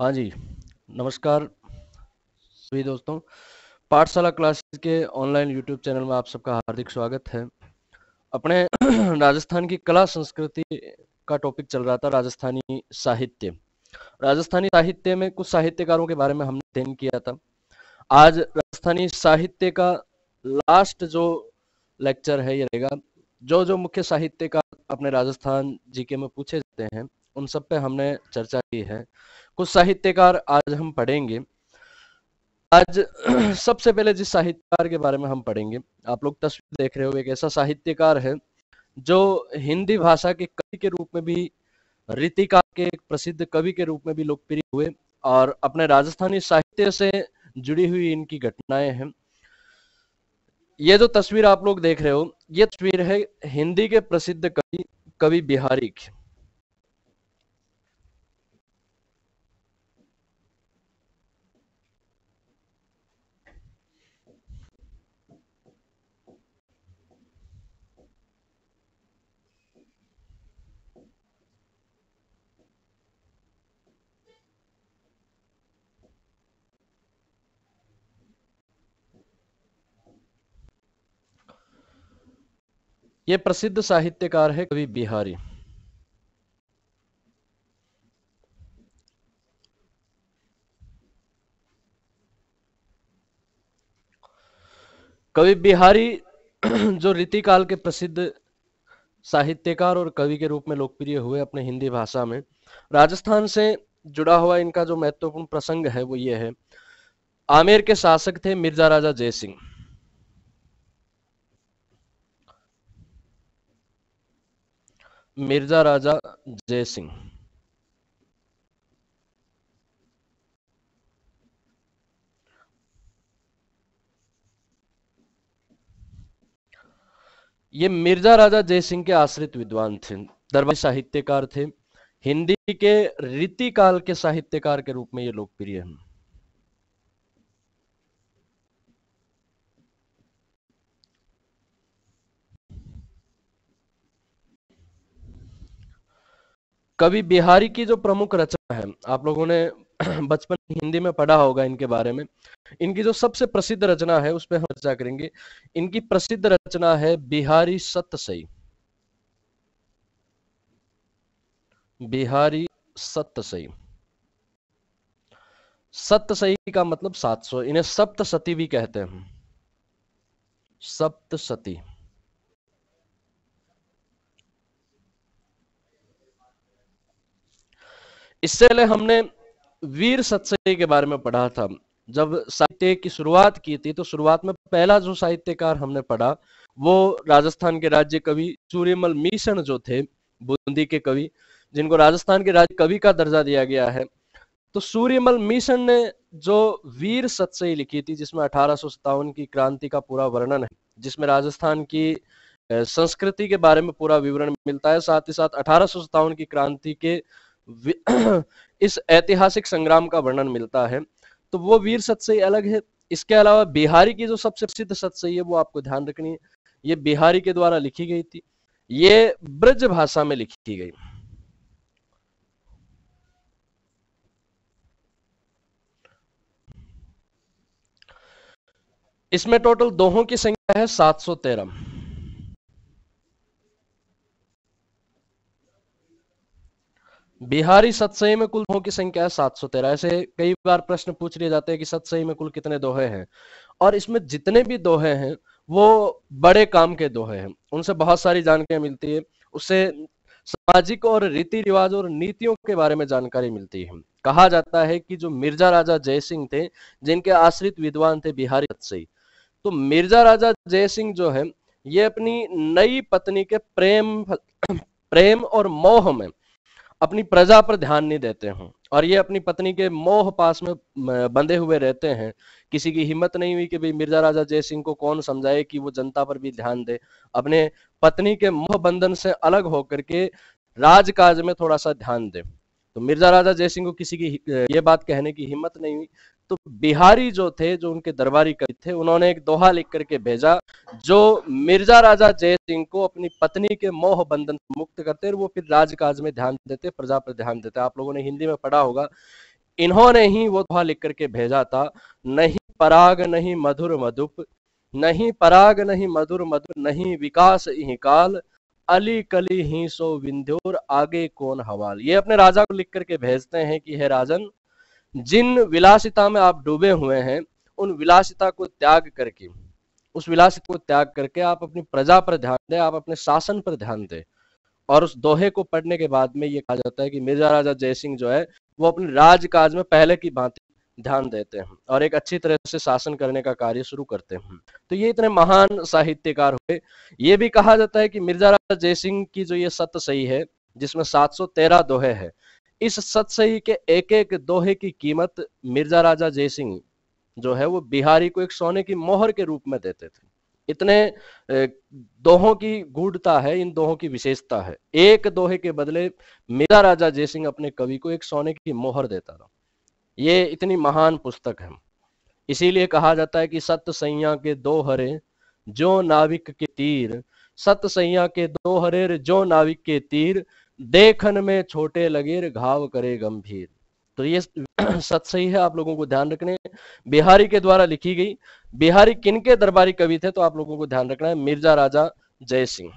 हाँ जी नमस्कार सभी दोस्तों पाठशाला क्लासेस के ऑनलाइन यूट्यूब चैनल में आप सबका हार्दिक स्वागत है अपने राजस्थान की कला संस्कृति का टॉपिक चल रहा था राजस्थानी साहित्य राजस्थानी साहित्य में कुछ साहित्यकारों के बारे में हमने अध्ययन किया था आज राजस्थानी साहित्य का लास्ट जो लेक्चर है ये रहेगा जो जो मुख्य साहित्यकार अपने राजस्थान जीके में पूछे जाते हैं उन सब पे हमने चर्चा की है कुछ साहित्यकार आज हम पढ़ेंगे आज सबसे पहले जिस साहित्यकार के बारे में हम पढ़ेंगे आप लोग तस्वीर देख रहे हो एक ऐसा साहित्यकार है जो हिंदी भाषा के कवि के रूप में भी रीतिकार के एक प्रसिद्ध कवि के रूप में भी लोकप्रिय हुए और अपने राजस्थानी साहित्य से जुड़ी हुई इनकी घटनाएं हैं ये जो तस्वीर आप लोग देख रहे हो ये तस्वीर है हिंदी के प्रसिद्ध कवि कवि बिहारी की ये प्रसिद्ध साहित्यकार है कवि बिहारी कवि बिहारी जो रीतिकाल के प्रसिद्ध साहित्यकार और कवि के रूप में लोकप्रिय हुए अपने हिंदी भाषा में राजस्थान से जुड़ा हुआ इनका जो महत्वपूर्ण प्रसंग है वो ये है आमेर के शासक थे मिर्जा राजा जय सिंह मिर्जा राजा जय सिंह ये मिर्जा राजा जयसिंह के आश्रित विद्वान थे दरबारी साहित्यकार थे हिंदी के रीतिकाल के साहित्यकार के रूप में ये लोकप्रिय हैं कवि बिहारी की जो प्रमुख रचना है आप लोगों ने बचपन हिंदी में पढ़ा होगा इनके बारे में इनकी जो सबसे प्रसिद्ध रचना है उस पर हम चर्चा करेंगे इनकी प्रसिद्ध रचना है बिहारी सही बिहारी सत्य सही का मतलब 700 इन्हें सप्त सती भी कहते हैं सप्त सती इससे पहले हमने वीर सत्सई के बारे में पढ़ा था जब साहित्य की शुरुआत की थी तो शुरुआत में पहला जो साहित्यकार हमने पढ़ा वो राजस्थान के राज्य कवि सूर्यमल मिशन जो थे बूंदी के कवि जिनको राजस्थान के राज्य कवि का दर्जा दिया गया है तो सूर्यमल मिशन ने जो वीर सत्सई लिखी थी जिसमें अठारह की क्रांति का पूरा वर्णन है जिसमें राजस्थान की संस्कृति के बारे में पूरा विवरण मिलता है साथ ही साथ अठारह की क्रांति के इस ऐतिहासिक संग्राम का वर्णन मिलता है तो वो वीर सतसई अलग है इसके अलावा बिहारी की जो सबसे प्रसिद्ध सतसई है वो आपको ध्यान रखनी है ये बिहारी के द्वारा लिखी गई थी ये ब्रज भाषा में लिखी गई इसमें टोटल दोहों की संख्या है 713 बिहारी सतसई में कुल दोहों की संख्या है सात सौ तेरह ऐसे कई बार प्रश्न पूछ लिए जाते हैं कि सतसई में कुल कितने दोहे हैं और इसमें जितने भी दोहे हैं वो बड़े काम के दोहे हैं उनसे बहुत सारी जानकारियां मिलती है उससे सामाजिक और रीति रिवाज और नीतियों के बारे में जानकारी मिलती है कहा जाता है कि जो मिर्जा राजा जय सिंह थे जिनके आश्रित विद्वान थे बिहारी सतसई तो मिर्जा राजा जय सिंह जो है ये अपनी नई पत्नी के प्रेम प्रेम और मोह में अपनी प्रजा पर ध्यान नहीं देते हों और ये अपनी पत्नी के मोह पास में बंधे हुए रहते हैं किसी की हिम्मत नहीं हुई कि भाई मिर्जा राजा जय सिंह को कौन समझाए कि वो जनता पर भी ध्यान दे अपने पत्नी के मोह बंधन से अलग होकर के राजकाज में थोड़ा सा ध्यान दे तो मिर्जा राजा जय सिंह को किसी की ये बात कहने की हिम्मत नहीं हुई तो बिहारी जो थे जो उनके दरबारी कवि थे उन्होंने एक दोहा लिख करके भेजा जो मिर्जा राजा जय सिंह को अपनी पत्नी के मोह बंधन से मुक्त करते वो फिर राजकाज में ध्यान देते प्रजा पर ध्यान देते आप लोगों ने हिंदी में पढ़ा होगा इन्होंने ही वो दोहा लिख करके भेजा था नहीं पराग नहीं मधुर मधुप नहीं पराग नहीं मधुर मधुर नहीं विकास ही काल अली कली ही सो विंध्योर आगे कौन हवाल ये अपने राजा को लिख करके भेजते हैं कि हे राजन जिन विलासिता में आप डूबे हुए हैं उन विलासिता को त्याग करके उस विलासित को त्याग करके आप अपनी प्रजा पर ध्यान दें आप अपने शासन पर ध्यान दें और उस दोहे को पढ़ने के बाद में ये कहा जाता है कि मिर्जा राजा जयसिंह जो है वो अपने राजकाज में पहले की भांति ध्यान देते हैं और एक अच्छी तरह से शासन करने का कार्य शुरू करते हैं तो ये इतने महान साहित्यकार हुए ये भी कहा जाता है कि मिर्जा राजा जयसिंह की जो ये सत्य सही है जिसमें 713 दोहे है इस सतसही के एक एक दोहे की कीमत मिर्जा राजा जयसिंह जो है वो बिहारी को एक सोने की मोहर के रूप में देते थे इतने दोहों की गूढ़ता है इन दोहों की विशेषता है एक दोहे के बदले मिर्जा राजा जयसिंह अपने कवि को एक सोने की मोहर देता था ये इतनी महान पुस्तक है इसीलिए कहा जाता है कि सत्य सैया के दो हरे जो नाविक के तीर सत्य सैया के दो हरे जो नाविक के तीर देखन में छोटे लगीर घाव करे गंभीर तो ये सच सही है आप लोगों को ध्यान रखने बिहारी के द्वारा लिखी गई बिहारी किनके दरबारी कवि थे तो आप लोगों को ध्यान रखना है मिर्जा राजा जय सिंह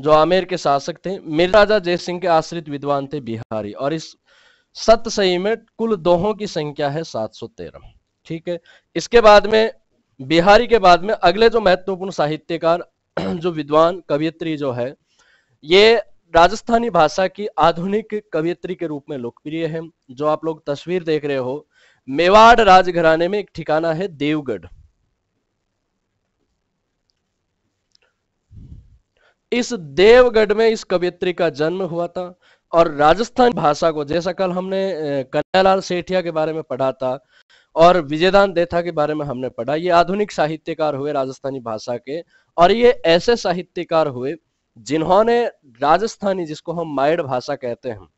जो आमेर के शासक थे मिर्जा राजा जय सिंह के आश्रित विद्वान थे बिहारी और इस सही में कुल दोहों की संख्या है 713 ठीक है इसके बाद में बिहारी के बाद में अगले जो महत्वपूर्ण साहित्यकार जो विद्वान कवियत्री जो है ये राजस्थानी भाषा की आधुनिक कवियत्री के रूप में लोकप्रिय है जो आप लोग तस्वीर देख रहे हो मेवाड़ राजघराने में एक ठिकाना है देवगढ़ इस देवगढ़ में इस कवियत्री का जन्म हुआ था और राजस्थान भाषा को जैसा कल हमने कन्यालाल सेठिया के बारे में पढ़ा था और विजयदान देथा के बारे में हमने पढ़ा ये आधुनिक साहित्यकार हुए राजस्थानी भाषा के और ये ऐसे साहित्यकार हुए जिन्होंने राजस्थानी जिसको हम मायड़ भाषा कहते हैं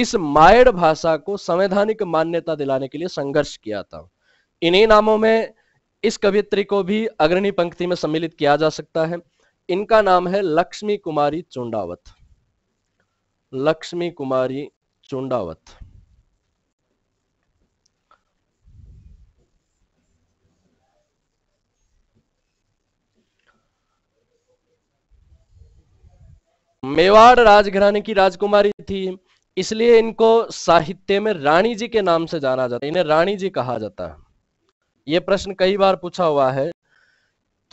इस मायड़ भाषा को संवैधानिक मान्यता दिलाने के लिए संघर्ष किया था इन्हीं नामों में इस कवित्री को भी अग्रणी पंक्ति में सम्मिलित किया जा सकता है इनका नाम है लक्ष्मी कुमारी चुंडावत लक्ष्मी कुमारी चुंडावत मेवाड़ राजघराने की राजकुमारी थी इसलिए इनको साहित्य में रानी जी के नाम से जाना जाता है इन्हें रानी जी कहा जाता है ये प्रश्न कई बार पूछा हुआ है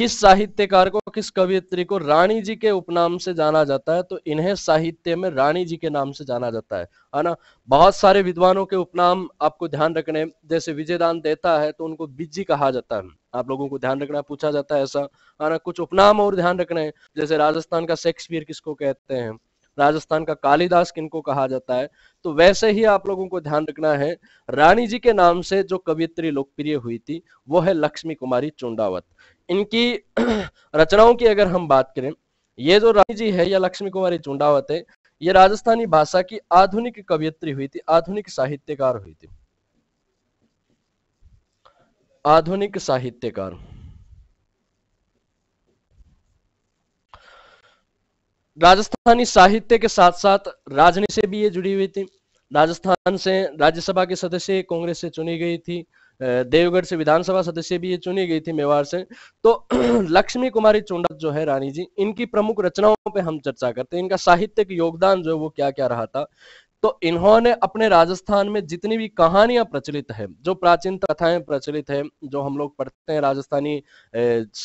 किस साहित्यकार को किस कवियत्री को रानी जी के उपनाम से जाना जाता है तो इन्हें साहित्य में रानी जी के नाम से जाना जाता है है ना बहुत सारे विद्वानों के उपनाम आपको ध्यान रखने जैसे विजयदान देता है तो उनको बिजी कहा जाता है आप लोगों को ध्यान रखना पूछा जाता है ऐसा है ना कुछ उपनाम और ध्यान रखने जैसे राजस्थान का शेक्सपियर किसको कहते हैं राजस्थान का कालिदास किनको कहा जाता है तो वैसे ही आप लोगों को ध्यान रखना है रानी जी के नाम से जो कवियत्री लोकप्रिय हुई थी वो है लक्ष्मी कुमारी चुंडावत इनकी रचनाओं की अगर हम बात करें ये जो रानी जी है या लक्ष्मी कुमारी चुंडावत है ये राजस्थानी भाषा की आधुनिक कवियत्री हुई थी आधुनिक साहित्यकार हुई थी आधुनिक साहित्यकार राजस्थानी साहित्य के साथ साथ राजनीति से भी ये जुड़ी हुई थी राजस्थान से राज्यसभा के सदस्य कांग्रेस से चुनी गई थी देवगढ़ से विधानसभा सदस्य भी ये चुनी गई थी मेवाड़ से तो लक्ष्मी कुमारी चुंडक जो है रानी जी इनकी प्रमुख रचनाओं पे हम चर्चा करते हैं इनका साहित्यिक योगदान जो है वो क्या क्या रहा था तो इन्होंने अपने राजस्थान में जितनी भी कहानियां प्रचलित है जो प्राचीन कथाएं प्रचलित है जो हम लोग पढ़ते हैं राजस्थानी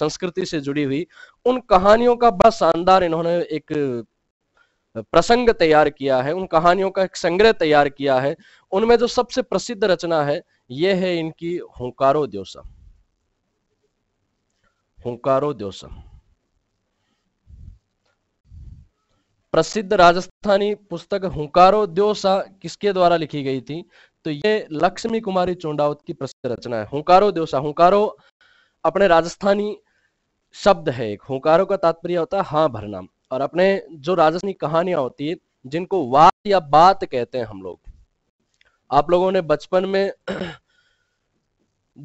संस्कृति से जुड़ी हुई उन कहानियों का बड़ा शानदार इन्होंने एक प्रसंग तैयार किया है उन कहानियों का एक संग्रह तैयार किया है उनमें जो सबसे प्रसिद्ध रचना है यह है इनकी हुंकारो द्योसा हुंकारो द्योसा प्रसिद्ध राजस्थानी पुस्तक हुंकारो द्योसा किसके द्वारा लिखी गई थी तो ये लक्ष्मी कुमारी चोंडावत की प्रसिद्ध रचना है हुंकारो द्योसा हुंकारो अपने राजस्थानी शब्द है एक हुंकारो का तात्पर्य होता है हाँ भरना और अपने जो राजस्थानी कहानियां होती है जिनको वाद या बात कहते हैं हम लोग आप लोगों ने बचपन में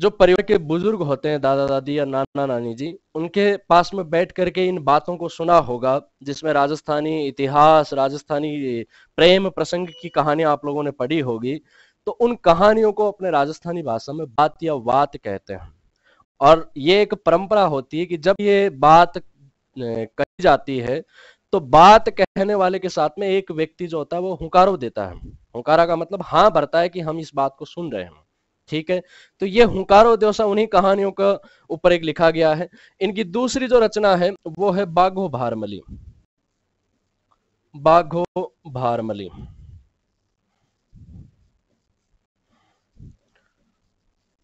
जो परिवार के बुजुर्ग होते हैं दादा दादी या नाना नानी जी उनके पास में बैठ करके इन बातों को सुना होगा जिसमें राजस्थानी इतिहास राजस्थानी प्रेम प्रसंग की कहानियां आप लोगों ने पढ़ी होगी तो उन कहानियों को अपने राजस्थानी भाषा में बात या वात कहते हैं और ये एक परंपरा होती है कि जब ये बात कही जाती है तो बात कहने वाले के साथ में एक व्यक्ति जो होता है वो हुकारो देता है हुकारा का मतलब हाँ भरता है कि हम इस बात को सुन रहे हैं ठीक है तो ये हुकारो देवसा उन्हीं कहानियों का ऊपर एक लिखा गया है इनकी दूसरी जो रचना है वो है बाघो भारमली बाघो भारमली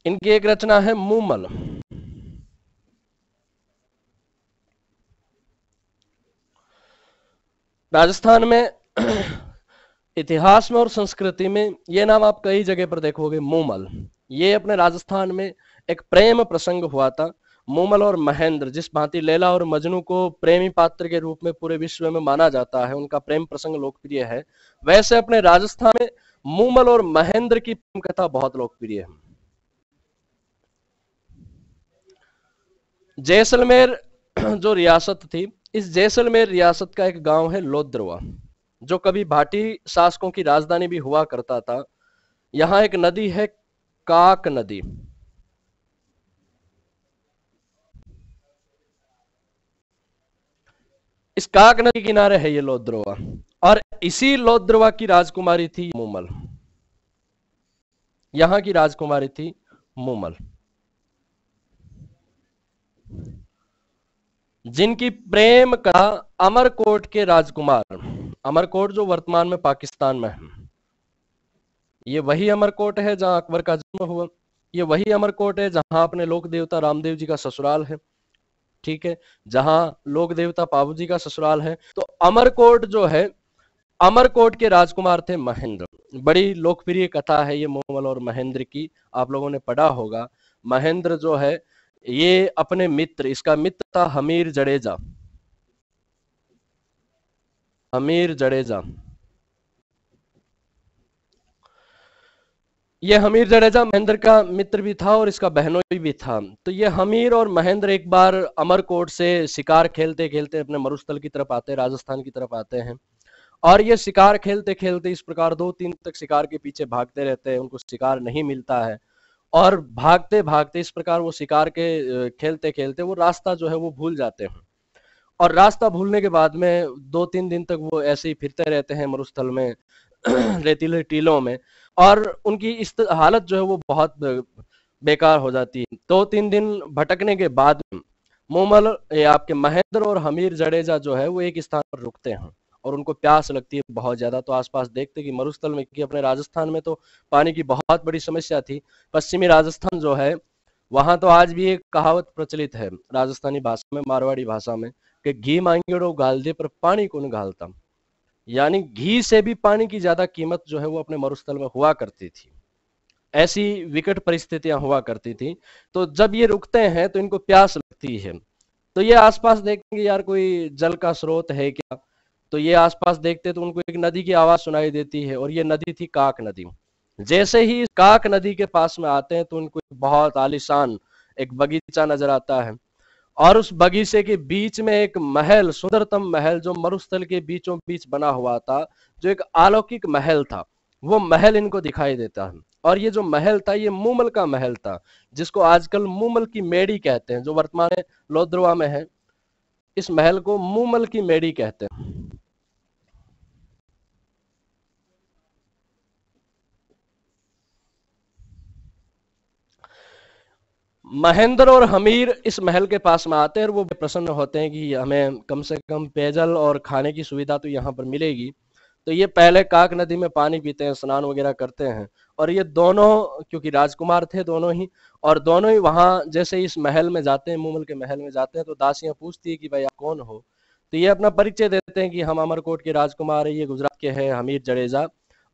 इनकी एक रचना है मूमल राजस्थान में इतिहास में और संस्कृति में ये नाम आप कई जगह पर देखोगे मोमल ये अपने राजस्थान में एक प्रेम प्रसंग हुआ था मोमल और महेंद्र जिस भांति लेला और मजनू को प्रेमी पात्र के रूप में पूरे विश्व में माना जाता है उनका प्रेम प्रसंग लोकप्रिय है वैसे अपने राजस्थान में मोमल और महेंद्र की प्रेम कथा बहुत लोकप्रिय है जैसलमेर जो रियासत थी इस जैसलमेर रियासत का एक गांव है लोद्रवा जो कभी भाटी शासकों की राजधानी भी हुआ करता था यहां एक नदी है काक नदी इस काक नदी किनारे है ये लोद्रवा और इसी लोद्रवा की राजकुमारी थी मुमल यहां की राजकुमारी थी मुमल जिनकी प्रेम का अमरकोट के राजकुमार अमरकोट जो वर्तमान में पाकिस्तान में है ये वही अमरकोट है जहां अकबर का जन्म हुआ ये वही अमरकोट है जहां अपने लोक देवता रामदेव जी का ससुराल है ठीक है जहां लोक देवता पाबू जी का ससुराल है तो अमरकोट जो है अमरकोट के राजकुमार थे महेंद्र बड़ी लोकप्रिय कथा है ये मोमल और महेंद्र की आप लोगों ने पढ़ा होगा महेंद्र जो है ये अपने मित्र इसका मित्र था हमीर जडेजा हमीर जडेजा ये हमीर जडेजा महेंद्र का मित्र भी था और इसका बहनोई भी था तो ये हमीर और महेंद्र एक बार अमरकोट से शिकार खेलते खेलते अपने मरुस्थल की तरफ आते हैं राजस्थान की तरफ आते हैं और ये शिकार खेलते खेलते इस प्रकार दो तीन तक शिकार के पीछे भागते रहते हैं उनको शिकार नहीं मिलता है और भागते भागते इस प्रकार वो शिकार के खेलते खेलते वो रास्ता जो है वो भूल जाते हैं और रास्ता भूलने के बाद में दो तीन दिन तक वो ऐसे ही फिरते रहते हैं मरुस्थल में रेतीले टीलों में और उनकी इस हालत जो है वो बहुत बेकार हो जाती है दो तीन दिन भटकने के बाद मोमल आपके महेंद्र और हमीर जडेजा जो है वो एक स्थान पर रुकते हैं और उनको प्यास लगती है बहुत ज़्यादा तो आसपास देखते कि मरुस्थल में कि अपने राजस्थान में तो पानी की बहुत बड़ी समस्या थी पश्चिमी राजस्थान जो है वहां तो आज भी एक कहावत प्रचलित है राजस्थानी भाषा में मारवाड़ी भाषा में कि घी मांगेड़ो गाल दे पर पानी कौन गालता यानी घी से भी पानी की ज़्यादा कीमत जो है वो अपने मरुस्थल में हुआ करती थी ऐसी विकट परिस्थितियां हुआ करती थी तो जब ये रुकते हैं तो इनको प्यास लगती है तो ये आसपास देखेंगे यार कोई जल का स्रोत है क्या तो ये आसपास देखते तो उनको एक नदी की आवाज सुनाई देती है और ये नदी थी काक नदी जैसे ही काक नदी के पास में आते हैं तो उनको बहुत आलिशान एक बगीचा नजर आता है और उस बगीचे के बीच में एक महल सुंदरतम महल जो मरुस्थल के बीचों बीच बना हुआ था जो एक अलौकिक महल था वो महल इनको दिखाई देता है और ये जो महल था ये मूमल का महल था जिसको आजकल मूमल की मेड़ी कहते हैं जो वर्तमान लोद्रवा में है इस महल को मुमल की मेड़ी कहते हैं महेंद्र और हमीर इस महल के पास में आते हैं और वो प्रसन्न होते हैं कि हमें कम से कम पेयजल और खाने की सुविधा तो यहाँ पर मिलेगी तो ये पहले काक नदी में पानी पीते हैं स्नान वगैरह करते हैं और ये दोनों क्योंकि राजकुमार थे दोनों ही और दोनों ही वहाँ जैसे इस महल में जाते हैं मुमल के महल में जाते हैं तो दासियाँ पूछती है कि भाई आप कौन हो तो ये अपना परिचय देते हैं कि हम अमरकोट के राजकुमार है ये गुजरात के हैं हमीर जडेजा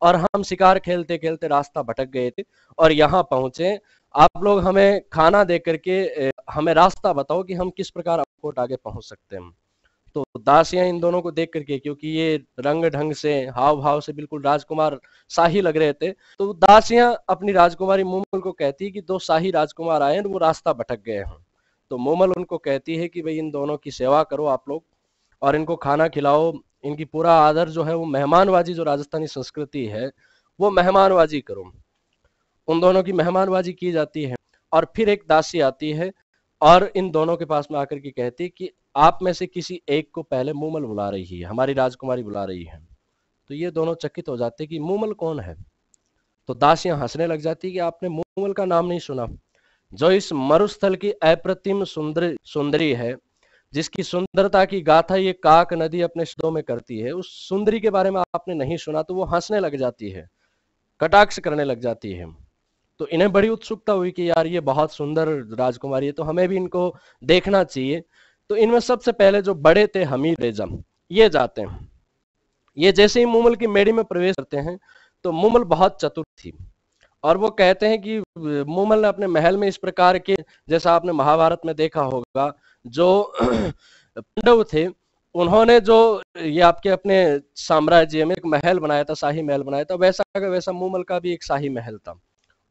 और हम शिकार खेलते खेलते रास्ता भटक गए थे और यहाँ पहुंचे आप लोग हमें खाना दे करके हमें रास्ता बताओ कि हम किस प्रकार अमरकोट आगे पहुंच सकते हैं तो दासियां इन दोनों को देख करके क्योंकि ये रंग ढंग से हाव भाव से बिल्कुल राजकुमार शाही लग रहे थे तो दासियां अपनी राजकुमारी मोमल को कहती है कि दो शाही राजकुमार आए और वो रास्ता भटक गए हैं तो मोमल उनको कहती है कि भाई इन दोनों की सेवा करो आप लोग और इनको खाना खिलाओ इनकी पूरा आदर जो है वो मेहमानबाजी जो राजस्थानी संस्कृति है वो मेहमानबाजी करो उन दोनों की मेहमानबाजी की जाती है और फिर एक दासी आती है और इन दोनों के पास में आकर के कहती कि आप में से किसी एक को पहले मूमल बुला रही है हमारी राजकुमारी बुला रही है तो ये दोनों चकित हो जाते कि मूमल कौन है तो दासियां हंसने लग जाती कि आपने मूमल का नाम नहीं सुना जो इस मरुस्थल की अप्रतिम सुंदर सुंदरी है जिसकी सुंदरता की गाथा ये काक नदी अपने शब्दों में करती है उस सुंदरी के बारे में आपने नहीं सुना तो वो हंसने लग जाती है कटाक्ष करने लग जाती है तो इन्हें बड़ी उत्सुकता हुई कि यार ये बहुत सुंदर राजकुमारी है तो हमें भी इनको देखना चाहिए तो इनमें सबसे पहले जो बड़े थे हमीद रेजम ये जाते हैं ये जैसे ही मुमल की मेड़ी में प्रवेश करते हैं तो मुमल बहुत चतुर थी और वो कहते हैं कि मुमल ने अपने महल में इस प्रकार के जैसा आपने महाभारत में देखा होगा जो पांडव थे उन्होंने जो ये आपके अपने साम्राज्य में एक महल बनाया था शाही महल बनाया था वैसा का वैसा मुमल का भी एक शाही महल था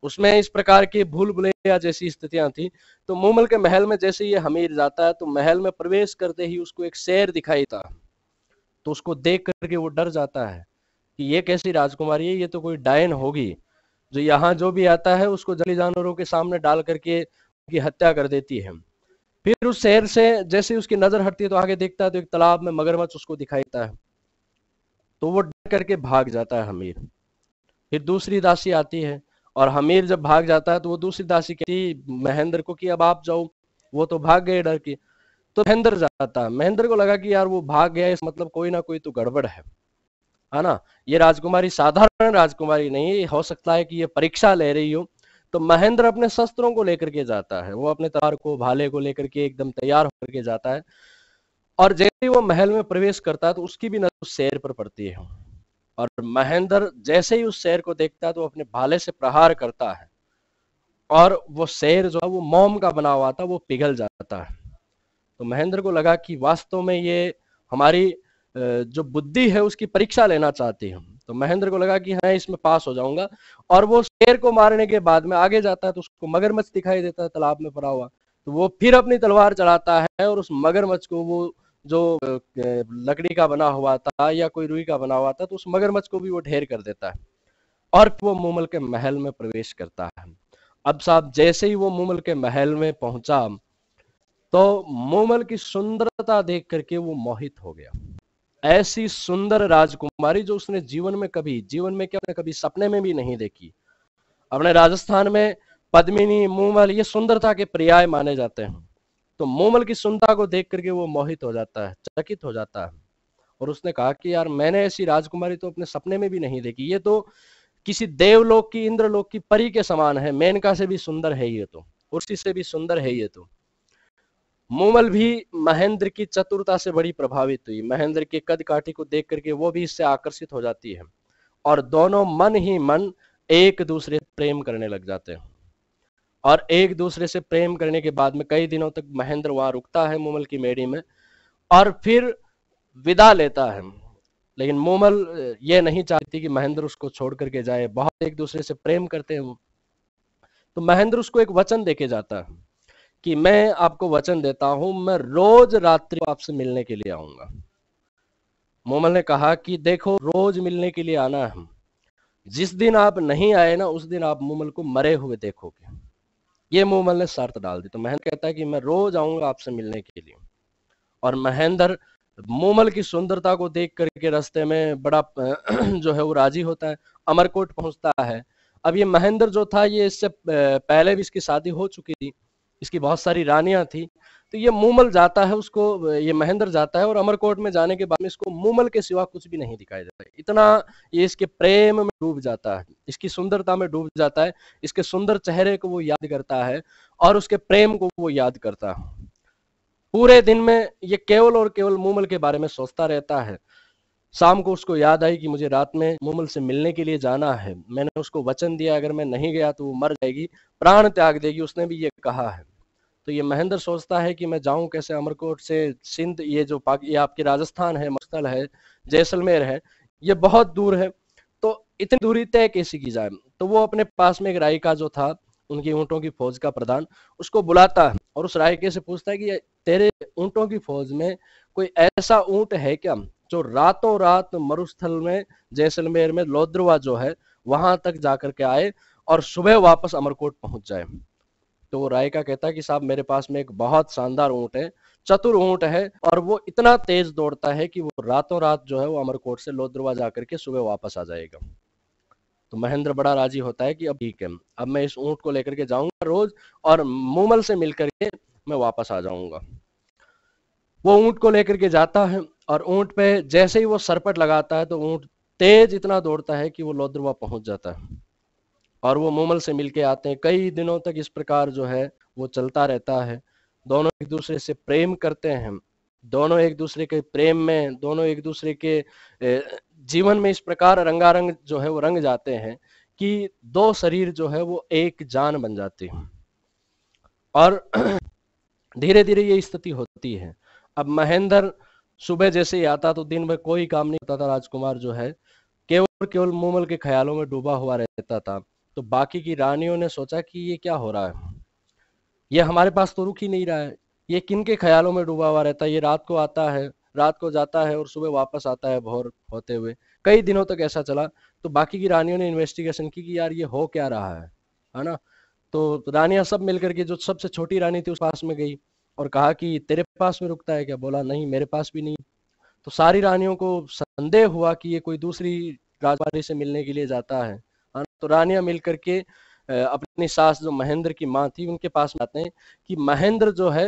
उसमें इस प्रकार की भूल भुलैया जैसी स्थितियां थी तो मुमल के महल में जैसे ये हमीर जाता है तो महल में प्रवेश करते ही उसको एक शेर दिखाई था तो उसको देख करके वो डर जाता है कि ये कैसी राजकुमारी है ये तो कोई डायन होगी जो यहाँ जो भी आता है उसको जली जानवरों के सामने डाल करके उनकी हत्या कर देती है फिर उस शहर से जैसे उसकी नजर हटती है तो आगे देखता है तो एक तालाब में मगरमच्छ उसको दिखाई देता है तो वो डर करके भाग जाता है हमीर फिर दूसरी दासी आती है और हमीर जब भाग जाता है तो वो दूसरी दासी कहती महेंद्र को कि अब आप जाओ वो तो भाग गए डर के तो महेंद्र जाता महेंद्र को लगा कि यार वो भाग गया इस मतलब कोई ना कोई तो गड़बड़ है है ना ये राजकुमारी साधारण राजकुमारी नहीं हो सकता है कि ये परीक्षा ले रही हो तो महेंद्र अपने शस्त्रों को लेकर के जाता है वो अपने तार को भाले को लेकर के एकदम तैयार होकर के जाता है और जैसे ही वो महल में प्रवेश करता है तो उसकी भी नजर शेर पर पड़ती है और महेंद्र जैसे ही उस शेर को देखता है तो अपने भाले से प्रहार करता है और वो शेर जो है वो मोम का बना हुआ था वो पिघल जाता है तो महेंद्र को लगा कि वास्तव में ये हमारी जो बुद्धि है उसकी परीक्षा लेना चाहती है तो महेंद्र को लगा कि हाँ इसमें पास हो जाऊंगा और वो शेर को मारने के बाद में आगे जाता है तो उसको मगरमच्छ दिखाई देता है तालाब में पड़ा हुआ तो वो फिर अपनी तलवार चलाता है और उस मगरमच्छ को वो जो लकड़ी का बना हुआ था या कोई रुई का बना हुआ था तो उस मगरमच्छ को भी वो ढेर कर देता है और वो मुमल के महल में प्रवेश करता है अब साहब जैसे ही वो मुमल के महल में पहुंचा तो मुमल की सुंदरता देख करके वो मोहित हो गया ऐसी सुंदर राजकुमारी जो उसने जीवन में कभी जीवन में क्या कभी सपने में भी नहीं देखी अपने राजस्थान में पद्मिनी मुमल ये सुंदरता के पर्याय माने जाते हैं तो मोमल की सुनता को देख करके वो मोहित हो जाता है चकित हो जाता है और उसने कहा कि यार मैंने ऐसी राजकुमारी तो अपने सपने में भी नहीं देखी ये तो किसी देवलोक की इंद्रलोक की परी के समान है मेनका से भी सुंदर है ये तो उर्सी से भी सुंदर है ये तो मोमल भी महेंद्र की चतुरता से बड़ी प्रभावित हुई महेंद्र के कद काठी को देख करके वो भी इससे आकर्षित हो जाती है और दोनों मन ही मन एक दूसरे प्रेम करने लग जाते हैं और एक दूसरे से प्रेम करने के बाद में कई दिनों तक महेंद्र वहां रुकता है मोमल की मेड़ी में और फिर विदा लेता है लेकिन मोमल ये नहीं चाहती कि महेंद्र उसको छोड़ करके जाए बहुत एक दूसरे से प्रेम करते हैं तो महेंद्र उसको एक वचन देके जाता है कि मैं आपको वचन देता हूं मैं रोज रात्रि आपसे मिलने के लिए आऊंगा मोमल ने कहा कि देखो रोज मिलने के लिए आना है जिस दिन आप नहीं आए ना उस दिन आप मोमल को मरे हुए देखोगे ये मूमल ने शर्त डाल दी तो महेंद्र कहता है कि मैं रोज आऊंगा आपसे मिलने के लिए और महेंद्र मोमल की सुंदरता को देख करके रास्ते में बड़ा जो है वो राजी होता है अमरकोट पहुंचता है अब ये महेंद्र जो था ये इससे पहले भी इसकी शादी हो चुकी थी इसकी बहुत सारी रानियां थी तो ये मूमल जाता है उसको ये महेंद्र जाता है और अमरकोट में जाने के बाद में इसको मूमल के सिवा कुछ भी नहीं दिखाया जाता है इतना ये इसके प्रेम में डूब जाता है इसकी सुंदरता में डूब जाता है इसके सुंदर चेहरे को वो याद करता है और उसके प्रेम को वो याद करता है पूरे दिन में ये केवल और केवल मूमल के बारे में सोचता रहता है शाम को उसको याद आई कि मुझे रात में मूमल से मिलने के लिए जाना है मैंने उसको वचन दिया अगर मैं नहीं गया तो वो मर जाएगी प्राण त्याग देगी उसने भी ये कहा है तो ये महेंद्र सोचता है कि मैं जाऊं कैसे अमरकोट से सिंध ये जो पाक ये आपके राजस्थान है मस्तल है जैसलमेर है ये बहुत दूर है तो इतनी दूरी तय कैसे की जाए तो वो अपने पास में एक राय का जो था उनकी ऊँटों की फौज का प्रधान उसको बुलाता है और उस रायके से पूछता है कि तेरे ऊँटों की फौज में कोई ऐसा ऊँट है क्या जो रातों रात मरुस्थल में जैसलमेर में लोद्रवा जो है वहां तक जाकर के आए और सुबह वापस अमरकोट पहुंच जाए तो वो राय का कहता है कि साहब मेरे पास में एक बहुत शानदार ऊँट है चतुर ऊँट है और वो इतना तेज दौड़ता है कि वो रातों रात जो है वो अमरकोट से लोद्रवा जा करके सुबह वापस आ जाएगा तो महेंद्र बड़ा राजी होता है कि अब ठीक है अब मैं इस ऊँट को लेकर के जाऊंगा रोज और मूमल से मिलकर के मैं वापस आ जाऊंगा वो ऊँट को लेकर के जाता है और ऊँट पे जैसे ही वो सरपट लगाता है तो ऊँट तेज इतना दौड़ता है कि वो लोद्रवा पहुंच जाता है और वो मोमल से मिलके आते हैं कई दिनों तक इस प्रकार जो है वो चलता रहता है दोनों एक दूसरे से प्रेम करते हैं दोनों एक दूसरे के प्रेम में दोनों एक दूसरे के जीवन में इस प्रकार रंगारंग जो है वो रंग जाते हैं कि दो शरीर जो है वो एक जान बन जाती और धीरे धीरे ये स्थिति होती है अब महेंद्र सुबह जैसे ही आता तो दिन में कोई काम नहीं होता था राजकुमार जो है केवल केवल मोमल के ख्यालों में डूबा हुआ रहता था तो बाकी की रानियों ने सोचा कि ये क्या हो रहा है ये हमारे पास तो रुक ही नहीं रहा है ये किन के ख्यालों में डूबा हुआ रहता है ये रात को आता है रात को जाता है और सुबह वापस आता है भोर होते हुए कई दिनों तक ऐसा चला तो बाकी की रानियों ने इन्वेस्टिगेशन की कि यार ये हो क्या रहा है है ना तो रानियां सब मिलकर के जो सबसे छोटी रानी थी उस पास में गई और कहा कि तेरे पास में रुकता है क्या बोला नहीं मेरे पास भी नहीं तो सारी रानियों को संदेह हुआ कि ये कोई दूसरी राजवाड़ी से मिलने के लिए जाता है तो रानिया मिल करके अपनी सास जो महेंद्र की माँ थी उनके पास आते हैं कि महेंद्र जो है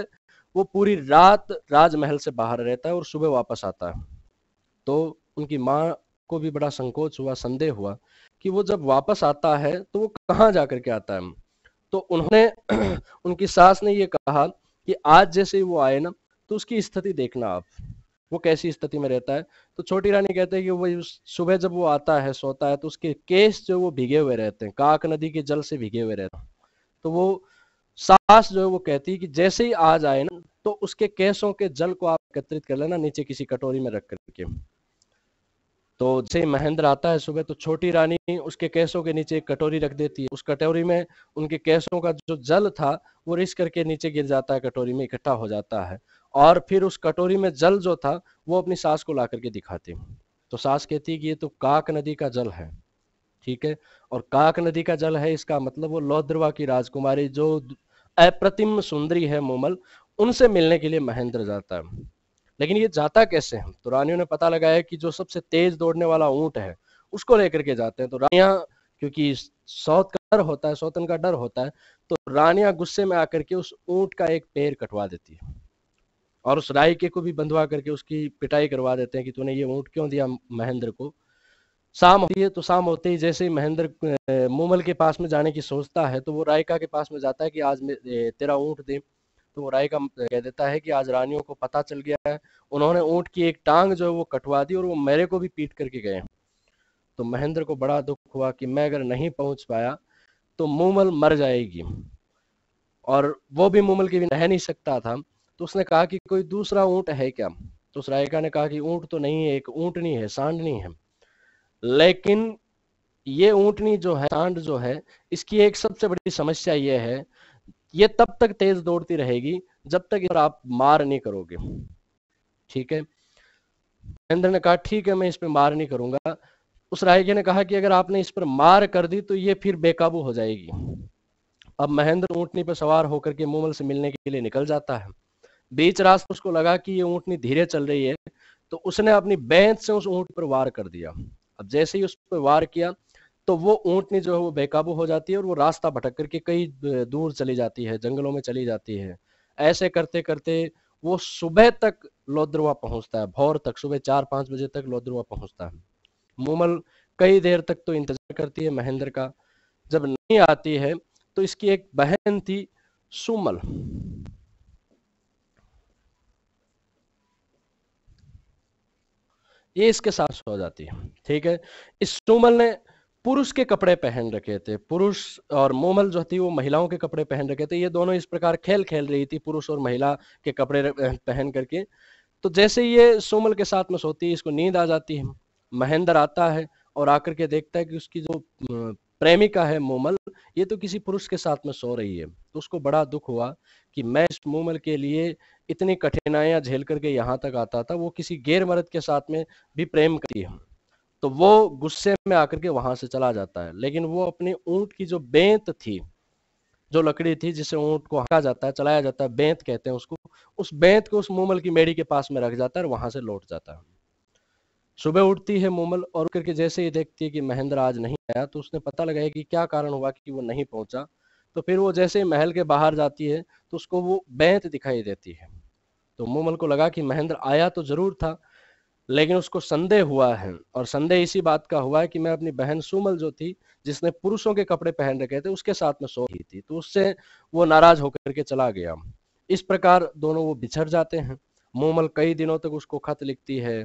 वो पूरी रात राजमहल से बाहर रहता है और सुबह वापस आता है तो उनकी माँ को भी बड़ा संकोच हुआ संदेह हुआ कि वो जब वापस आता है तो वो कहाँ जा करके आता है तो उन्होंने उनकी सास ने ये कहा कि आज जैसे ही वो आए ना तो उसकी स्थिति देखना आप वो कैसी स्थिति में रहता है तो छोटी रानी कहते हैं कि वो सुबह जब वो आता है सोता है तो उसके केस जो वो भीगे हुए रहते हैं काक नदी के जल से भीगे हुए रहते हैं तो वो सास जो है वो कहती है कि जैसे ही आ जाए ना तो उसके केसों के जल को आप एकत्रित कर लेना नीचे किसी कटोरी में रख करके तो जैसे महेंद्र आता है सुबह तो छोटी रानी उसके कैसों के नीचे एक कटोरी रख देती है उस कटोरी में उनके कैसों का जो जल था वो रिस करके नीचे गिर जाता है कटोरी में इकट्ठा हो जाता है और फिर उस कटोरी में जल जो था वो अपनी सास को ला करके दिखाती तो सास कहती है कि ये तो काक नदी का जल है ठीक है और काक नदी का जल है इसका मतलब वो लौद्रवा की राजकुमारी जो अप्रतिम सुंदरी है मोमल उनसे मिलने के लिए महेंद्र जाता है लेकिन ये जाता कैसे है तो रानियों ने पता लगाया कि जो सबसे तेज दौड़ने वाला ऊँट है उसको लेकर के जाते हैं तो रानिया क्योंकि सौत का डर होता है सौतन का डर होता है तो रानिया गुस्से में आकर के उस ऊंट का एक पैर कटवा देती है और उस रायके को भी बंधवा करके उसकी पिटाई करवा देते हैं कि तूने ये ऊँट क्यों दिया महेंद्र को शाम होती है तो शाम होते ही जैसे ही महेंद्र मोमल के पास में जाने की सोचता है तो वो रायका के पास में जाता है कि आज तेरा ऊँट दे तो राय का कह देता है कि आज रानियों को पता चल गया है उन्होंने ऊँट की एक टांग जो है वो कटवा दी और वो मेरे को भी पीट करके गए तो महेंद्र को बड़ा दुख हुआ कि मैं अगर नहीं पहुंच पाया तो मूमल मर जाएगी और वो भी मूमल के भी रह नहीं सकता था तो उसने कहा कि कोई दूसरा ऊँट है क्या तो उस रायका ने कहा कि ऊँट तो नहीं है एक ऊँटनी है सांडनी है लेकिन ये ऊँटनी जो है सांड जो है इसकी एक सबसे बड़ी समस्या ये है ये तब तक तेज दौड़ती रहेगी जब तक इस पर आप मार नहीं करोगे ठीक है महेंद्र ने कहा ठीक है मैं इस पर मार नहीं करूंगा उस राहिगे ने कहा कि अगर आपने इस पर मार कर दी तो ये फिर बेकाबू हो जाएगी अब महेंद्र ऊंटनी पर सवार होकर के मोमल से मिलने के लिए निकल जाता है बीच रास्ते उसको लगा कि ये ऊंटनी धीरे चल रही है तो उसने अपनी बैंत से उस ऊंट पर वार कर दिया अब जैसे ही उस पर वार किया तो वो ऊँटनी जो है वो बेकाबू हो जाती है और वो रास्ता भटक करके कई दूर चली जाती है जंगलों में चली जाती है ऐसे करते करते वो सुबह तक लोद्रवा पहुंचता है भौर तक सुबह चार पांच बजे तक लोद्रवा पहुंचता है मोमल कई देर तक तो इंतजार करती है महेंद्र का जब नहीं आती है तो इसकी एक बहन थी सुमल ये इसके साथ सो जाती है ठीक है इस सुमल ने पुरुष के कपड़े पहन रखे थे पुरुष और मोमल जो थी वो महिलाओं के कपड़े पहन रखे थे ये दोनों इस प्रकार खेल खेल रही थी पुरुष और महिला के कपड़े पहन करके तो जैसे ये सोमल के साथ में सोती है इसको नींद आ जाती है महेंद्र आता है और आकर के देखता है कि उसकी जो प्रेमिका है मोमल ये तो किसी पुरुष के साथ में सो रही है तो उसको बड़ा दुख हुआ कि मैं इस मोमल के लिए इतनी कठिनाइयां झेल करके यहाँ तक आता था वो किसी गैर मर्द के साथ में भी प्रेम करती है तो वो गुस्से में आकर के वहां से चला जाता है लेकिन वो अपनी ऊंट की जो बेंत थी जो लकड़ी थी जिसे ऊंट को हका जाता है चलाया जाता है बेंत कहते हैं उसको उस बेंत को उस मोमल की मेड़ी के पास में रख जाता है और वहां से लौट जाता है सुबह उठती है मोमल और करके जैसे ही देखती है कि महेंद्र आज नहीं आया तो उसने पता लगाया कि क्या कारण हुआ कि वो नहीं पहुंचा तो फिर वो जैसे ही महल के बाहर जाती है तो उसको वो बैंत दिखाई देती है तो मोमल को लगा कि महेंद्र आया तो जरूर था लेकिन उसको संदेह हुआ है और संदेह इसी बात का हुआ है कि मैं अपनी बहन सुमल जो थी जिसने पुरुषों के कपड़े पहन रखे थे उसके साथ में सो ही थी तो उससे वो नाराज होकर के चला गया इस प्रकार दोनों वो बिछड़ जाते हैं मोमल कई दिनों तक उसको खत लिखती है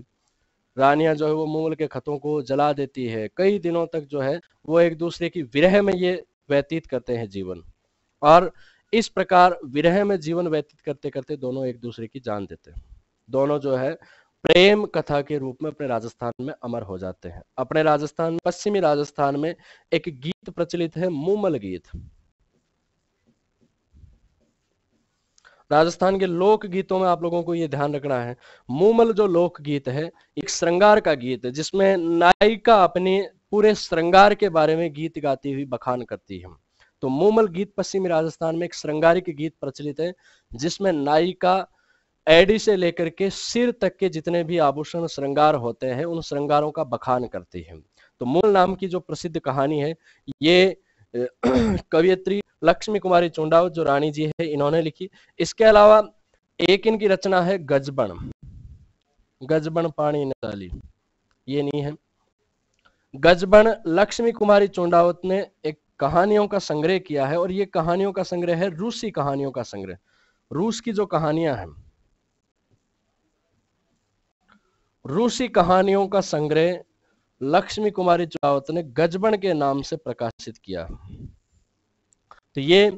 रानिया जो है वो मोमल के खतों को जला देती है कई दिनों तक जो है वो एक दूसरे की विरह में ये व्यतीत करते हैं जीवन और इस प्रकार विरह में जीवन व्यतीत करते करते दोनों एक दूसरे की जान देते हैं दोनों जो है प्रेम कथा के रूप में अपने राजस्थान में अमर हो जाते हैं अपने राजस्थान पश्चिमी राजस्थान में एक गीत प्रचलित है मुमल गीत राजस्थान के लोक गीतों में आप लोगों को यह ध्यान रखना है मूमल जो लोक गीत है एक श्रृंगार का गीत है जिसमें नायिका अपने पूरे श्रृंगार के बारे में गीत गाती हुई बखान करती है तो मूमल गीत पश्चिमी राजस्थान में एक श्रृंगारिक गीत प्रचलित है जिसमें नायिका एडी से लेकर के सिर तक के जितने भी आभूषण श्रृंगार होते हैं उन श्रृंगारों का बखान करती है तो मूल नाम की जो प्रसिद्ध कहानी है ये कवियत्री लक्ष्मी कुमारी चुंडाव जो रानी जी है इन्होंने लिखी इसके अलावा एक इनकी रचना है गजबण गजबण पाणी नाली ये नहीं है गजबण लक्ष्मी कुमारी चुंडावत ने एक कहानियों का संग्रह किया है और ये कहानियों का संग्रह है रूसी कहानियों का संग्रह रूस की जो कहानियां हैं रूसी कहानियों का संग्रह लक्ष्मी कुमारी चुड़ावत ने गजबन के नाम से प्रकाशित किया तो ये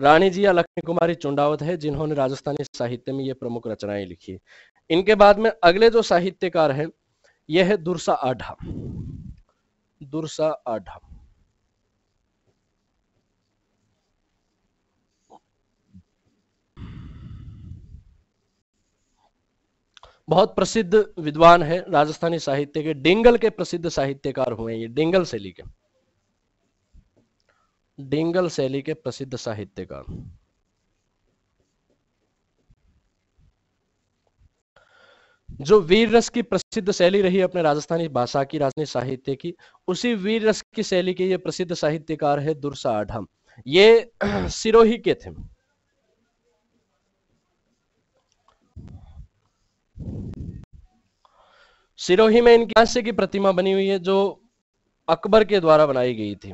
रानी जी या लक्ष्मी कुमारी चुंडावत है जिन्होंने राजस्थानी साहित्य में ये प्रमुख रचनाएं लिखी इनके बाद में अगले जो साहित्यकार हैं यह है दुर्सा आढ़ा दुर्सा आढ़ा बहुत प्रसिद्ध विद्वान है राजस्थानी साहित्य के डेंगल के प्रसिद्ध साहित्यकार हुए ये डेंगल शैली के डेंगल शैली के प्रसिद्ध साहित्यकार जो वीर रस की प्रसिद्ध शैली रही अपने राजस्थानी भाषा की राजस्थानी साहित्य की उसी वीर रस की शैली के ये प्रसिद्ध साहित्यकार है दुर्सा आढ़म ये सिरोही के थे सिरोही में इनकी कांस्य की प्रतिमा बनी हुई है जो अकबर के द्वारा बनाई गई थी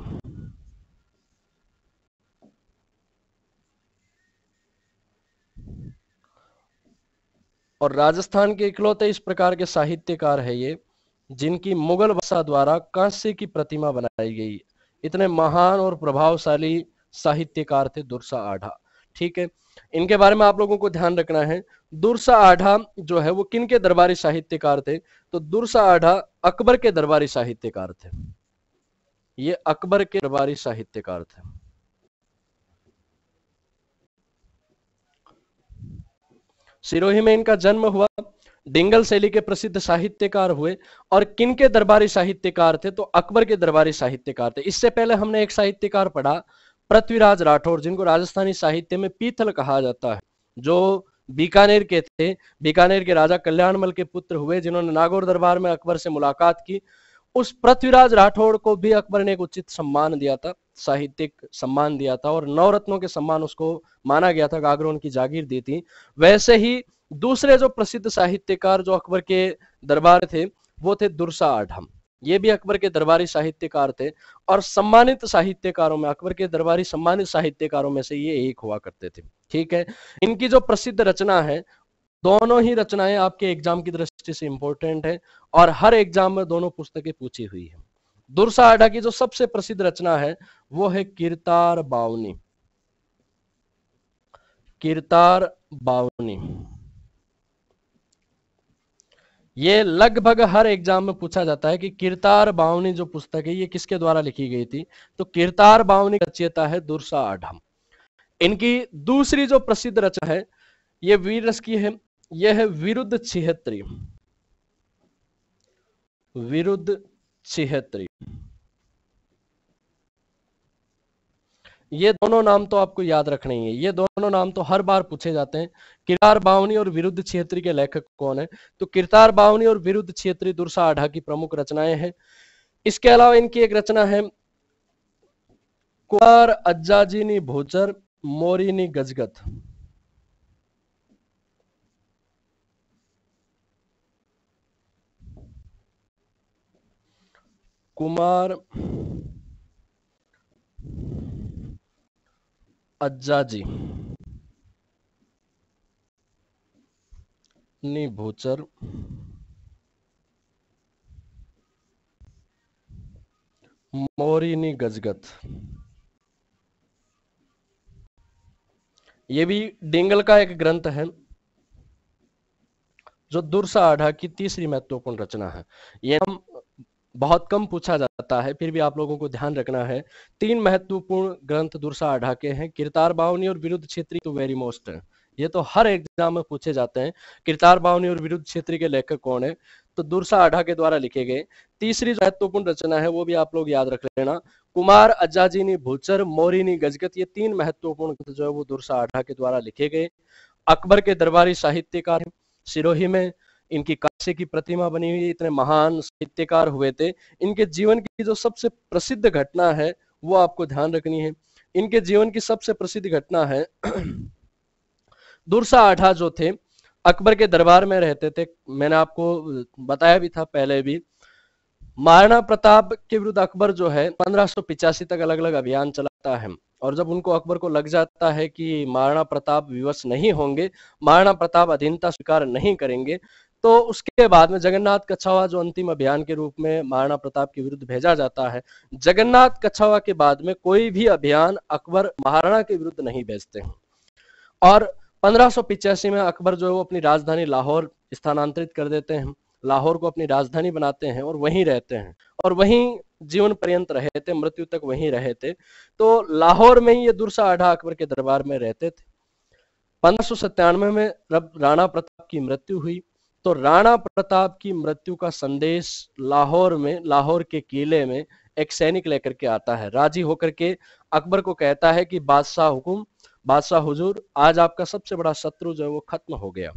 और राजस्थान के इकलौते इस प्रकार के साहित्यकार है ये जिनकी मुगल वसा द्वारा कांस्य की प्रतिमा बनाई गई इतने महान और प्रभावशाली साहित्यकार थे दुर्सा आढ़ा ठीक है इनके बारे में आप लोगों को ध्यान रखना है दुर्सा आढ़ा जो है वो किन के दरबारी साहित्यकार थे तो दुर्सा आढ़ा अकबर के दरबारी साहित्यकार थे ये अकबर के दरबारी साहित्यकार थे सिरोही में इनका जन्म हुआ डिंगल शैली के प्रसिद्ध साहित्यकार हुए और किन के दरबारी साहित्यकार थे तो अकबर के दरबारी साहित्यकार थे इससे पहले हमने एक साहित्यकार पढ़ा पृथ्वीराज राठौर जिनको राजस्थानी साहित्य में पीथल कहा जाता है जो बीकानेर के थे बीकानेर के राजा कल्याणमल के पुत्र हुए जिन्होंने नागौर दरबार में अकबर से मुलाकात की उस पृथ्वीराज राठौड़ को भी अकबर ने एक उचित सम्मान दिया था साहित्यिक सम्मान दिया था और नवरत्नों के सम्मान उसको माना गया था गागरों की जागीर दी थी वैसे ही दूसरे जो प्रसिद्ध साहित्यकार जो अकबर के दरबार थे वो थे दुर्सा आठम ये भी अकबर के दरबारी साहित्यकार थे और सम्मानित साहित्यकारों में अकबर के दरबारी सम्मानित साहित्यकारों में से ये एक हुआ करते थे ठीक है इनकी जो प्रसिद्ध रचना है दोनों ही रचनाएं आपके एग्जाम की दृष्टि से इंपॉर्टेंट है और हर एग्जाम में दोनों पुस्तकें पूछी हुई है आडा की जो सबसे प्रसिद्ध रचना है वो है किरतार बावनी किरतार बावनी ये लगभग हर एग्जाम में पूछा जाता है कि किरतार बावनी जो पुस्तक है ये किसके द्वारा लिखी गई थी तो किरतार बावनी रचयिता है दुर्सा आढ़म इनकी दूसरी जो प्रसिद्ध रचना है ये वीर रस की है यह है विरुद्ध छिहत्री विरुद्ध छिहत्री ये दोनों नाम तो आपको याद रखने ही है ये दोनों नाम तो हर बार पूछे जाते हैं किरतार बावनी और विरुद्ध क्षेत्री के लेखक कौन है तो किरतार बावनी और विरुद्ध क्षेत्री दुर्सा आढ़ा की प्रमुख रचनाएं हैं इसके अलावा इनकी एक रचना है कुमार अज्जाजीनी भोचर मोरिनी गजगत कुमार जी नी मोरी मोरिनी गजगत ये भी डिंगल का एक ग्रंथ है जो दुर्सा आढ़ा की तीसरी महत्वपूर्ण रचना है ये हम बहुत कम पूछा जाता है फिर भी आप लोगों को ध्यान रखना है तीन महत्वपूर्ण ग्रंथ दुर्सा अढ़ा के हैं किरतार बावनी और विरुद्ध क्षेत्री तो वेरी मोस्ट है ये तो हर एग्जाम में पूछे जाते हैं किरतार बावनी और विरुद्ध क्षेत्री के लेखक कौन है तो दुर्सा अढ़ा के द्वारा लिखे गए तीसरी जो महत्वपूर्ण रचना है वो भी आप लोग याद रख लेना कुमार अज्जाजीनी भूचर मोरिनी गजगत ये तीन महत्वपूर्ण ग्रंथ जो है वो दुर्सा अढ़ा के द्वारा लिखे गए अकबर के दरबारी साहित्यकार सिरोही में इनकी काशी की प्रतिमा बनी हुई इतने महान साहित्यकार हुए थे इनके जीवन की जो सबसे प्रसिद्ध घटना है वो आपको ध्यान रखनी है इनके जीवन की सबसे प्रसिद्ध घटना है दुर्सा आठा जो थे अकबर के दरबार में रहते थे मैंने आपको बताया भी था पहले भी महाराणा प्रताप के विरुद्ध अकबर जो है पंद्रह तक अलग अलग अभियान चलाता है और जब उनको अकबर को लग जाता है कि महाराणा प्रताप विवश नहीं होंगे महाराणा प्रताप अधीनता स्वीकार नहीं करेंगे तो उसके बाद में जगन्नाथ कछावा जो अंतिम अभियान के रूप में महाराणा प्रताप के विरुद्ध भेजा जाता है जगन्नाथ कछावा के बाद में कोई भी अभियान अकबर महाराणा के विरुद्ध नहीं भेजते हैं और पंद्रह में अकबर जो है वो अपनी राजधानी लाहौर स्थानांतरित कर देते हैं लाहौर को अपनी राजधानी बनाते हैं और वहीं रहते हैं और वहीं जीवन पर्यंत रहे थे मृत्यु तक वहीं रहे थे तो लाहौर में ही ये दुर्सा आढ़ा अकबर के दरबार में रहते थे पंद्रह में रब राणा प्रताप की मृत्यु हुई तो राणा प्रताप की मृत्यु का संदेश लाहौर में लाहौर के किले में एक सैनिक लेकर के आता है राजी होकर के अकबर को कहता है कि बादशाह हुकुम बादशाह हुजूर आज आपका सबसे बड़ा शत्रु जो है वो खत्म हो गया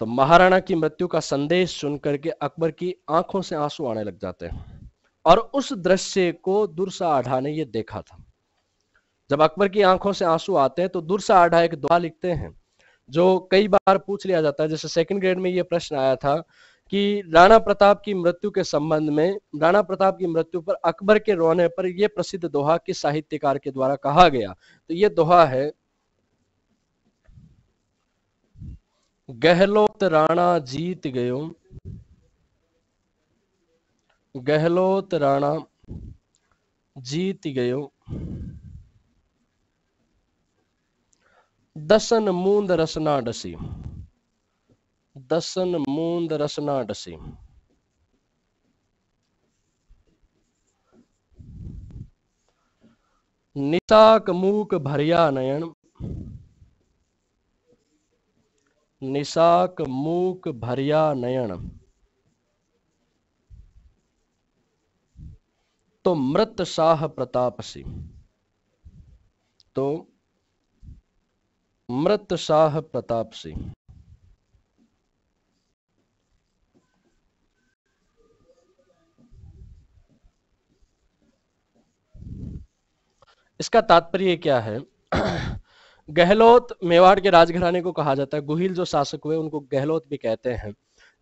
तो महाराणा की मृत्यु का संदेश सुनकर के अकबर की आंखों से आंसू आने लग जाते हैं और उस दृश्य को दुर्सा आढ़ा ने ये देखा था जब अकबर की आंखों से आंसू आते हैं तो दुर्सा आढ़ा एक दुआ लिखते हैं जो कई बार पूछ लिया जाता है जैसे सेकंड ग्रेड में ये प्रश्न आया था कि राणा प्रताप की मृत्यु के संबंध में राणा प्रताप की मृत्यु पर अकबर के रोने पर यह प्रसिद्ध दोहा किस साहित्यकार के द्वारा कहा गया तो ये दोहा है गहलोत राणा जीत गयो गहलोत राणा जीत गयो दसन मूंद रसना डसी दसन मूंद रसना डसी निशाक मूक भरिया नयन निशाक मूक भरिया नयन तो मृत शाह सिंह तो अमृत शाह प्रताप सिंह इसका तात्पर्य क्या है गहलोत मेवाड़ के राजघराने को कहा जाता है गुहिल जो शासक हुए उनको गहलोत भी कहते हैं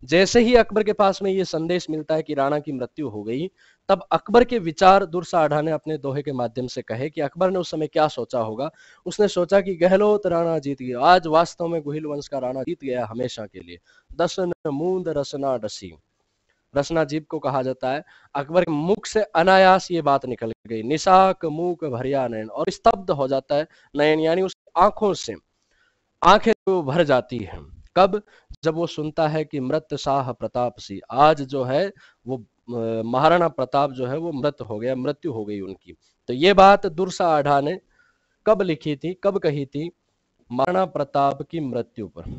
जैसे ही अकबर के पास में ये संदेश मिलता है कि राणा की मृत्यु हो गई तब अकबर के विचार दुर्साढ़ा ने अपने दोहे के माध्यम से कहे कि अकबर ने उस समय क्या सोचा होगा उसने सोचा कि गहलोत राणा जीत गया आज वास्तव में गुहिल वंश का राणा जीत गया हमेशा के लिए दसन मूंद रसना डसी रसना जीप को कहा जाता है अकबर के मुख से अनायास ये बात निकल गई निशाक मुख भरिया नयन और स्तब्ध हो जाता है नयन यानी उसकी आंखों से आंखें तो भर जाती है कब जब वो सुनता है कि मृत साह प्रताप सी आज जो है वो महाराणा प्रताप जो है वो मृत हो गया मृत्यु हो गई उनकी तो ये बात दुर्सा आढ़ा ने कब लिखी थी कब कही थी महाराणा प्रताप की मृत्यु पर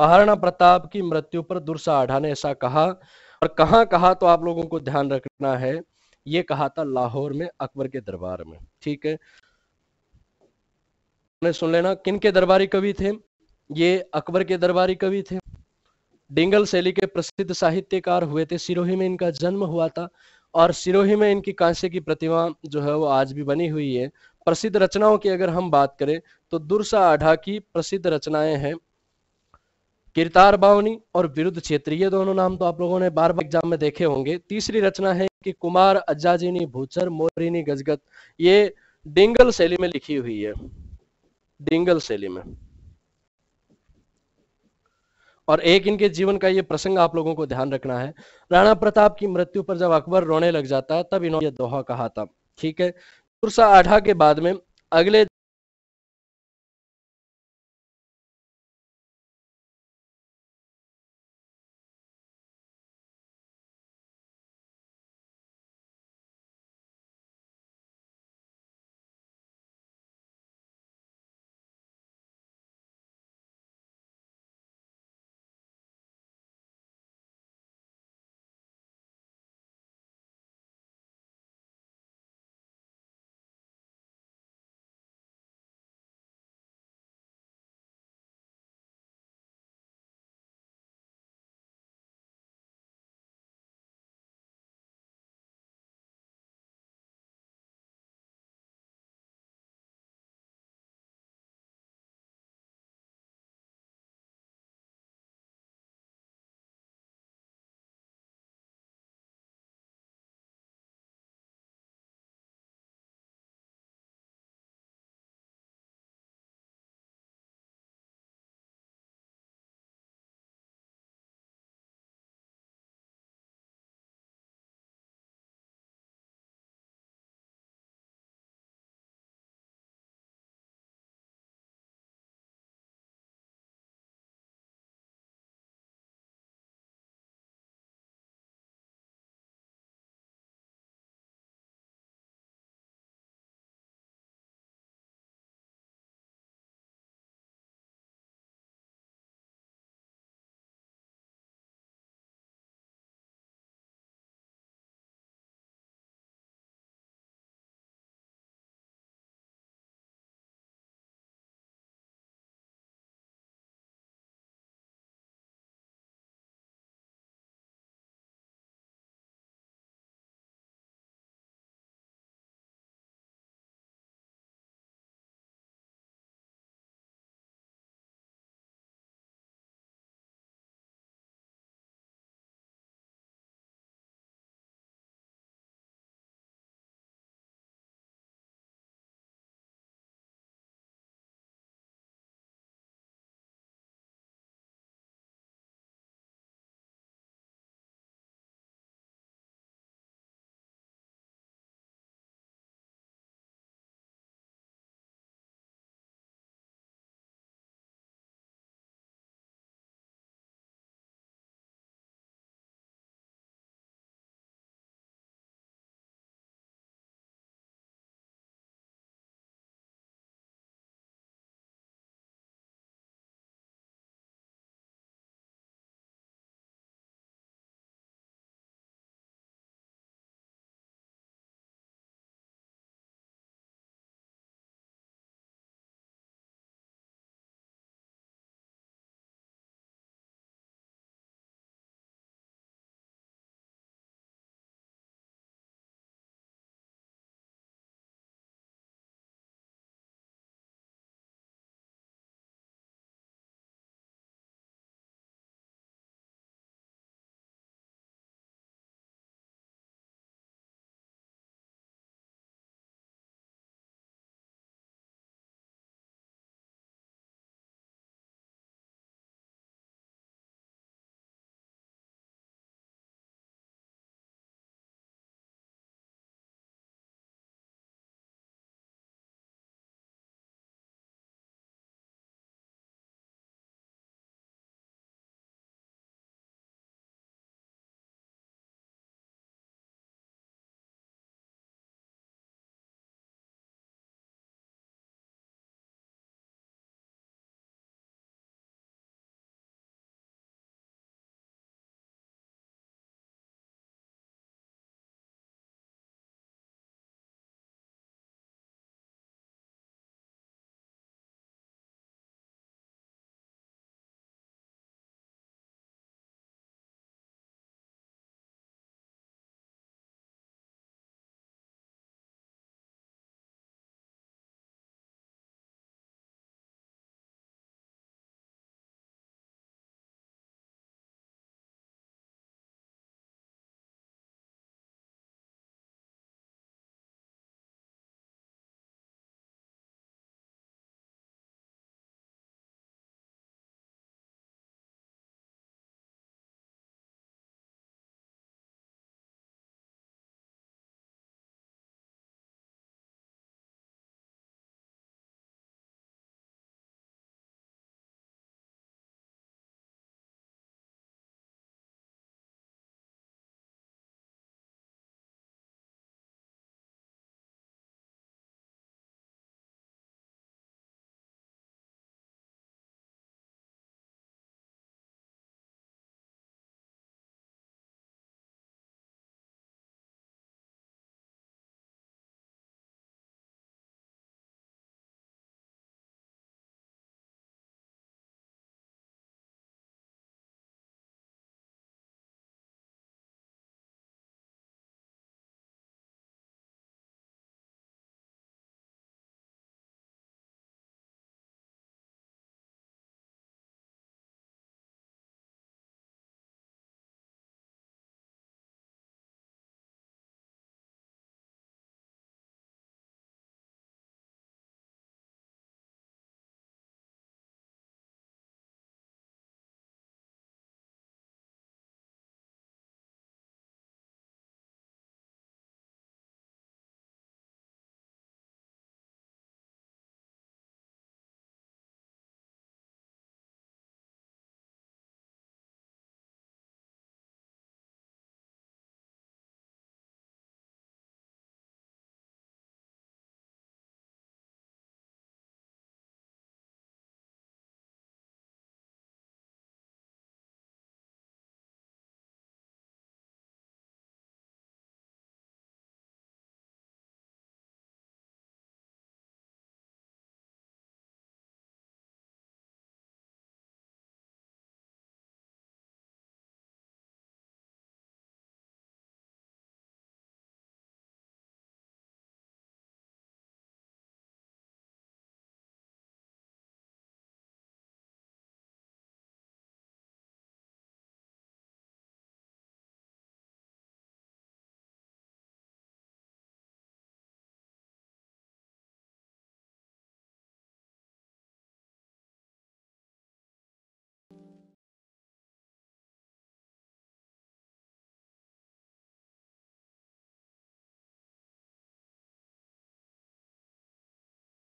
महाराणा प्रताप की मृत्यु पर दुर्सा आढ़ा ने ऐसा कहा और कहा, कहा तो आप लोगों को ध्यान रखना है ये कहा था लाहौर में अकबर के दरबार में ठीक है ने सुन लेना किन के दरबारी कवि थे ये अकबर के दरबारी कवि थे डिंगल शैली के प्रसिद्ध साहित्यकार हुए थे सिरोही में इनका जन्म हुआ था और सिरोही में इनकी कांस्य की प्रतिमा जो है वो आज भी बनी हुई है प्रसिद्ध रचनाओं की अगर हम बात करें तो दुर्सा आढ़ा की प्रसिद्ध रचनाएं हैं किरतार बावनी और विरुद्ध क्षेत्र ये दोनों नाम तो आप लोगों ने बार बार एग्जाम में देखे होंगे तीसरी रचना है कि कुमार अज्जाजिनी भूचर मोरिनी गजगत ये डिंगल शैली में लिखी हुई है डिंगल शैली में और एक इनके जीवन का ये प्रसंग आप लोगों को ध्यान रखना है राणा प्रताप की मृत्यु पर जब अकबर रोने लग जाता है तब इन्होंने दोहा कहा था ठीक है तुरसा आठा के बाद में अगले